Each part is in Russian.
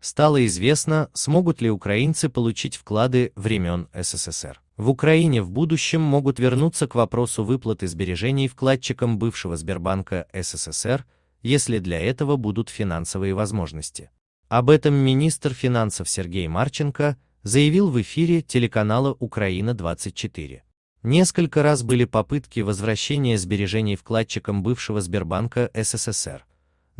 стало известно, смогут ли украинцы получить вклады времен СССР. В Украине в будущем могут вернуться к вопросу выплаты сбережений вкладчикам бывшего Сбербанка СССР, если для этого будут финансовые возможности. Об этом министр финансов Сергей Марченко заявил в эфире телеканала «Украина-24». Несколько раз были попытки возвращения сбережений вкладчикам бывшего Сбербанка СССР,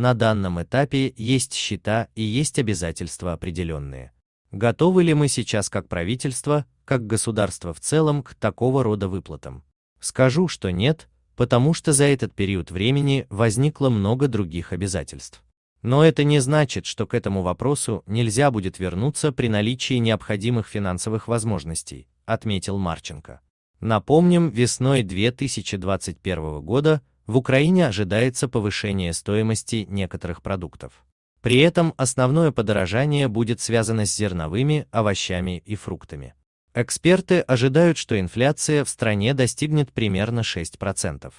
на данном этапе есть счета и есть обязательства определенные. Готовы ли мы сейчас как правительство, как государство в целом к такого рода выплатам? Скажу, что нет, потому что за этот период времени возникло много других обязательств. Но это не значит, что к этому вопросу нельзя будет вернуться при наличии необходимых финансовых возможностей, отметил Марченко. Напомним, весной 2021 года в Украине ожидается повышение стоимости некоторых продуктов. При этом основное подорожание будет связано с зерновыми, овощами и фруктами. Эксперты ожидают, что инфляция в стране достигнет примерно 6%.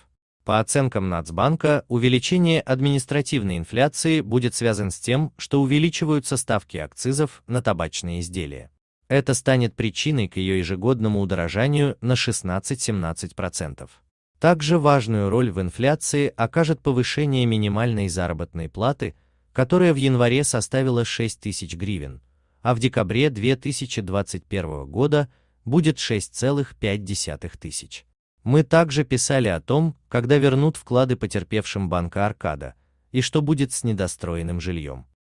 По оценкам Нацбанка, увеличение административной инфляции будет связано с тем, что увеличиваются ставки акцизов на табачные изделия. Это станет причиной к ее ежегодному удорожанию на 16-17%. Также важную роль в инфляции окажет повышение минимальной заработной платы, которая в январе составила 6 тысяч гривен, а в декабре 2021 года будет 6,5 тысяч. Мы также писали о том, когда вернут вклады потерпевшим банка Аркада, и что будет с недостроенным жильем.